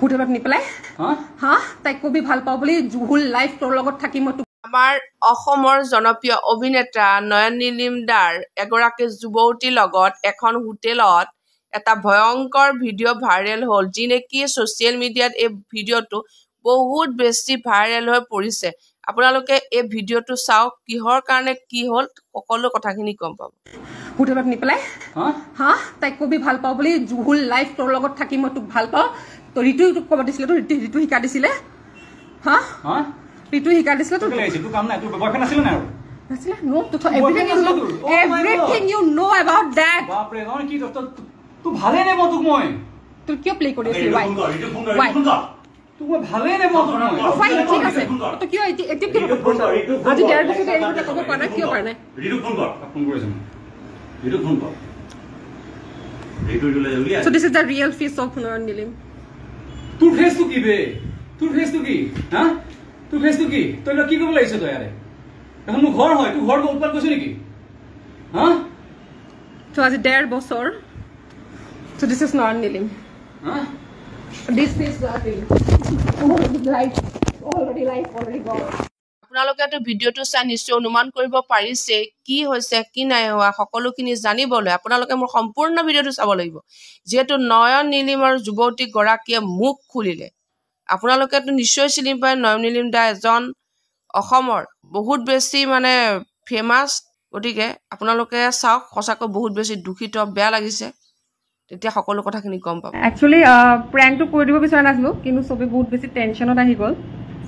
সুধে নি পেলাই হা তাইক কবি ভাল পাওঁ বুলি হোল লাইফ তোৰ লগত থাকি মই আমাৰ অসমৰ জনপ্ৰিয় অভিনেতা নয়নীলিম দাৰ এগৰাকী যুৱতীৰ লগত এখন হোটেলত এটা ভয়ংকৰ ভিডিঅ' ভাইৰেল হ'ল যি নেকি ছ'চিয়েল মিডিয়াত এই ভিডিঅ'টো বহুত বেছি ভাইৰেল হৈ পৰিছে আপোনালোকে এই ভিডিঅ'টো চাওক কিহৰ কাৰণে কি হ'ল সকলো কথাখিনি গম পাব হোটেলত নি পেলাই হা তাইক কবি ভাল পাওঁ বুলি হোল লাইফ তোৰ লগত থাকি মই তোক ভাল পাওঁ তই ঋতু তোক ক'ব দিছিলে তোৰ ঋতু ঋতু শিকাই দিছিলে হা ঋতু শিকাই দিছিলে কিয় পাৰ নাই So this is the real face of Honoran Nilim. Your face to be? Your face to be? Huh? face to be? So what kind of place is it, yar? If you go home, you go home to open question, ki? Huh? So as a dead boss or? So this is Honoran Nilim. Huh? This face is Nilim. Life, already life, already gone. আপোনালোকেতো ভিডিঅ'টো চাই নিশ্চয় অনুমান কৰিব পাৰিছে কি হৈছে কি নাই হোৱা সকলোখিনি জানিবলৈ আপোনালোকে মোৰ সম্পূৰ্ণ ভিডিঅ'টো চাব লাগিব যিহেতু নয়ন নীলিমৰ যুৱতীগৰাকীয়ে মুখ খুলিলে আপোনালোকেতো নিশ্চয় চিনি পায় নয়ন নীলিম দা এজন অসমৰ বহুত বেছি মানে ফেমাছ গতিকে আপোনালোকে চাওক সঁচাকৈ বহুত বেছি দূষিত বেয়া লাগিছে তেতিয়া সকলো কথাখিনি গম পাব একচুৱেলি প্ৰেংটো কৰি দিব বিচৰা নাছিলোঁ কিন্তু চবেই বহুত বেছি টেনশ্যনত আহি গ'ল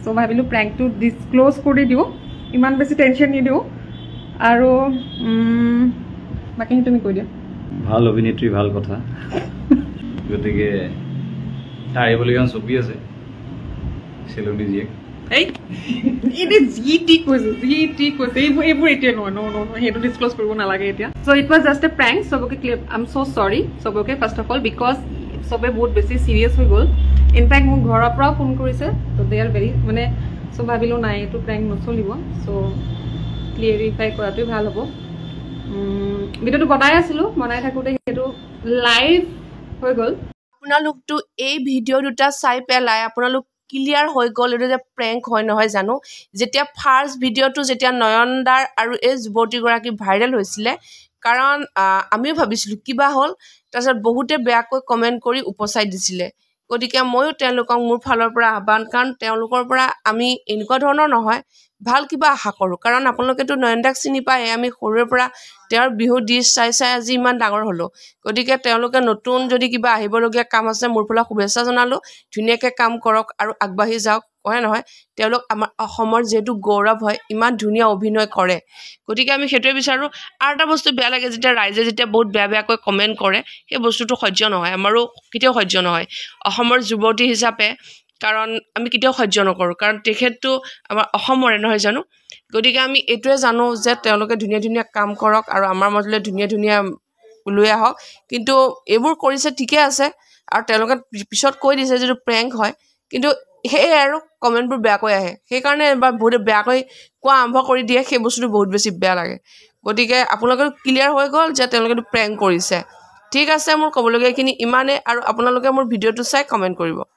চ' ভাবিলোঁ প্ৰেংকটো ডিছক্ল'জ কৰি দিওঁ ইমান বেছি টেনশ্যন নিদিওঁ আৰু বাকীখিনি তুমি কৈ দিয়া ভাল অভিনেত্ৰী ভাল কথা গতিকে তাৰ আহিবলৈ এখন ছবি আছে চেলনি জীয়েক ফাৰ্ষ্ট অফ অল বিকজ চবে বহুত বেছি চিৰিয়াছ হৈ গ'ল ইনফেক্ট মোক ঘৰৰ পৰাও ফোন কৰিছে তো দে আৰ ভেৰি মানে চ' ভাবিলোঁ নাই এইটো প্ৰেংক নচলিব চ' ক্লিয়াৰিফাই কৰাটোৱে ভাল হ'ব ভিডিঅ'টো বনাই আছিলোঁ বনাই থাকোঁতে সেইটো লাইভ হৈ গ'ল আপোনালোকতো এই ভিডিঅ' দুটা চাই পেলাই আপোনালোক ক্লিয়াৰ হৈ গ'ল এইটো যে প্ৰেংক হয় নহয় জানো যেতিয়া ফাৰ্ষ্ট ভিডিঅ'টো যেতিয়া নয়নদাৰ আৰু এই যুৱতীগৰাকী ভাইৰেল হৈছিলে কাৰণ আমিও ভাবিছিলোঁ কিবা হ'ল তাৰপিছত বহুতে বেয়াকৈ কমেণ্ট কৰি উপচাই দিছিলে গতিকে ময়ো তেওঁলোকক মোৰ ফালৰ পৰা আহ্বান কাৰণ তেওঁলোকৰ পৰা আমি এনেকুৱা ধৰণৰ নহয় ভাল কিবা আশা কৰোঁ কাৰণ আপোনালোকেতো নয়নদাক চিনি পায় আমি সৰুৰে পৰা তেওঁৰ বিহু ডিছ চাই চাই আজি ইমান ডাঙৰ হ'লোঁ গতিকে তেওঁলোকে নতুন যদি কিবা আহিবলগীয়া কাম আছে মোৰ ফালে শুভেচ্ছা জনালোঁ ধুনীয়াকৈ কাম কৰক আৰু আগবাঢ়ি যাওক হয় নহয় তেওঁলোক আমাৰ অসমৰ যিহেতু গৌৰৱ হয় ইমান ধুনীয়া অভিনয় কৰে গতিকে আমি সেইটোৱে বিচাৰোঁ আৰু এটা বস্তু বেয়া লাগে যেতিয়া ৰাইজে যেতিয়া বহুত বেয়া বেয়াকৈ কমেণ্ট কৰে সেই বস্তুটো সহ্য নহয় আমাৰো কেতিয়াও সহ্য নহয় অসমৰ যুৱতী হিচাপে কাৰণ আমি কেতিয়াও সহ্য নকৰোঁ কাৰণ তেখেতটো আমাৰ অসমৰে নহয় জানো গতিকে আমি এইটোৱে জানো যে তেওঁলোকে ধুনীয়া ধুনীয়া কাম কৰক আৰু আমাৰ মাজলৈ ধুনীয়া ধুনীয়া লৈ আহক কিন্তু এইবোৰ কৰিছে ঠিকে আছে আৰু তেওঁলোকে পিছত কৈ দিছে যিটো প্ৰেংক হয় কিন্তু সেয়ে আৰু কমেণ্টবোৰ বেয়াকৈ আহে সেইকাৰণে বা বহুতে বেয়াকৈ কোৱা আৰম্ভ কৰি দিয়ে সেই বস্তুটো বহুত বেছি বেয়া লাগে গতিকে আপোনালোকেতো ক্লিয়াৰ হৈ গ'ল যে তেওঁলোকেতো প্ৰেংক কৰিছে ঠিক আছে মোৰ ক'বলগীয়াখিনি ইমানেই আৰু আপোনালোকে মোৰ ভিডিঅ'টো চাই কমেণ্ট কৰিব